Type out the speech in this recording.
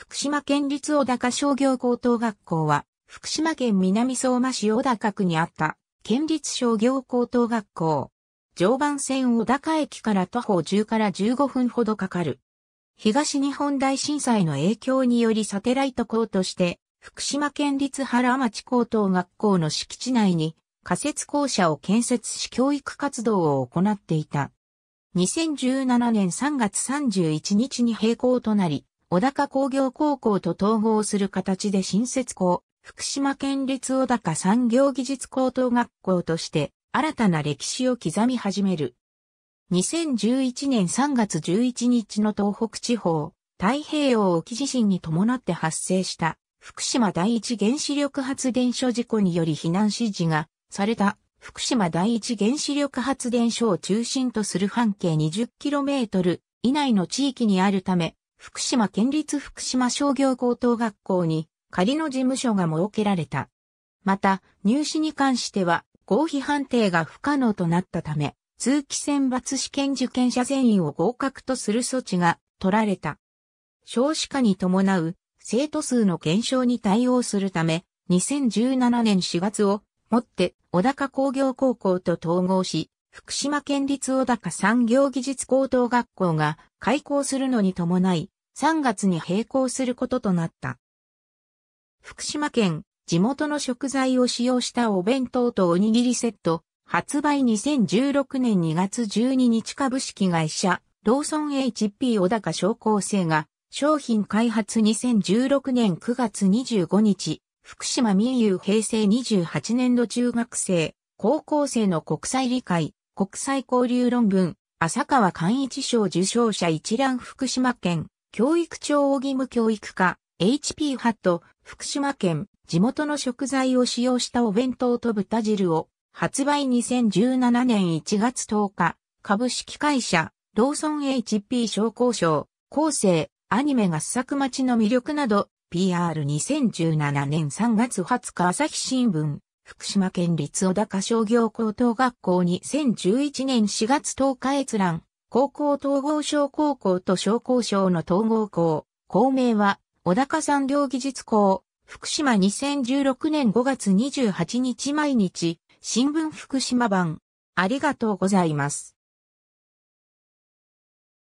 福島県立小高商業高等学校は、福島県南相馬市小高区にあった、県立商業高等学校。常磐線小高駅から徒歩10から15分ほどかかる。東日本大震災の影響によりサテライト校として、福島県立原町高等学校の敷地内に仮設校舎を建設し教育活動を行っていた。2017年3月31日に閉校となり、小高工業高校と統合する形で新設校、福島県立小高産業技術高等学校として新たな歴史を刻み始める。2011年3月11日の東北地方、太平洋沖地震に伴って発生した福島第一原子力発電所事故により避難指示がされた福島第一原子力発電所を中心とする半径 20km 以内の地域にあるため、福島県立福島商業高等学校に仮の事務所が設けられた。また、入試に関しては、合否判定が不可能となったため、通期選抜試験受験者全員を合格とする措置が取られた。少子化に伴う生徒数の減少に対応するため、2017年4月をもって小高工業高校と統合し、福島県立小高産業技術高等学校が開校するのに伴い、3月に閉校することとなった。福島県、地元の食材を使用したお弁当とおにぎりセット、発売2016年2月12日株式会社、ローソン HP 小高商工生が、商品開発2016年9月25日、福島民友平成28年度中学生、高校生の国際理解、国際交流論文、浅川寛一賞受賞者一覧福島県、教育庁義務教育課、HP ハット、福島県、地元の食材を使用したお弁当と豚汁を、発売2017年1月10日、株式会社、ローソン HP 商工賞、後世、アニメ合作待ちの魅力など、PR2017 年3月20日朝日新聞、福島県立小高商業高等学校2011年4月10日閲覧、高校統合商高校と商工省の統合校、校名は、小高産業技術校、福島2016年5月28日毎日、新聞福島版。ありがとうございます。